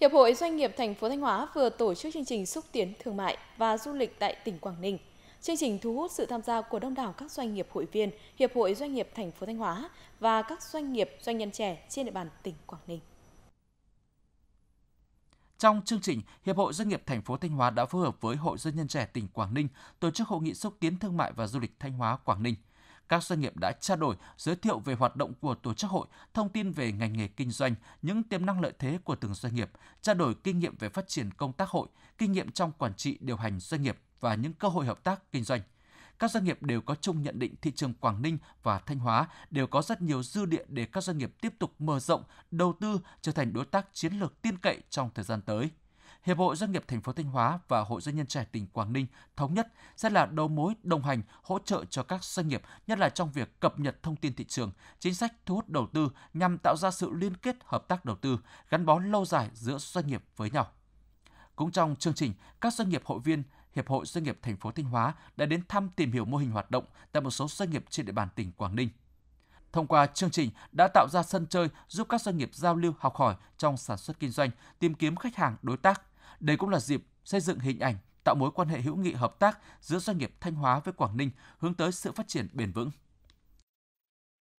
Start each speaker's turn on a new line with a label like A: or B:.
A: Hiệp hội Doanh nghiệp thành phố Thanh Hóa vừa tổ chức chương trình xúc tiến thương mại và du lịch tại tỉnh Quảng Ninh. Chương trình thu hút sự tham gia của đông đảo các doanh nghiệp hội viên Hiệp hội Doanh nghiệp thành phố Thanh Hóa và các doanh nghiệp doanh nhân trẻ trên địa bàn tỉnh Quảng Ninh.
B: Trong chương trình, Hiệp hội Doanh nghiệp thành phố Thanh Hóa đã phối hợp với Hội Doanh nhân trẻ tỉnh Quảng Ninh tổ chức hội nghị xúc tiến thương mại và du lịch Thanh Hóa Quảng Ninh các doanh nghiệp đã trao đổi, giới thiệu về hoạt động của tổ chức hội, thông tin về ngành nghề kinh doanh, những tiềm năng lợi thế của từng doanh nghiệp, trao đổi kinh nghiệm về phát triển công tác hội, kinh nghiệm trong quản trị điều hành doanh nghiệp và những cơ hội hợp tác kinh doanh. Các doanh nghiệp đều có chung nhận định thị trường Quảng Ninh và Thanh Hóa đều có rất nhiều dư địa để các doanh nghiệp tiếp tục mở rộng, đầu tư trở thành đối tác chiến lược tin cậy trong thời gian tới. Hiệp hội Doanh nghiệp thành phố Thanh Hóa và Hội Doanh nhân trẻ tỉnh Quảng Ninh thống nhất sẽ là đầu mối đồng hành hỗ trợ cho các doanh nghiệp, nhất là trong việc cập nhật thông tin thị trường, chính sách thu hút đầu tư nhằm tạo ra sự liên kết hợp tác đầu tư, gắn bó lâu dài giữa doanh nghiệp với nhau. Cũng trong chương trình, các doanh nghiệp hội viên Hiệp hội Doanh nghiệp thành phố Thanh Hóa đã đến thăm tìm hiểu mô hình hoạt động tại một số doanh nghiệp trên địa bàn tỉnh Quảng Ninh. Thông qua chương trình đã tạo ra sân chơi giúp các doanh nghiệp giao lưu học hỏi trong sản xuất kinh doanh, tìm kiếm khách hàng, đối tác. Đây cũng là dịp xây dựng hình ảnh, tạo mối quan hệ hữu nghị hợp tác giữa doanh nghiệp Thanh Hóa với Quảng Ninh hướng tới sự phát triển bền vững.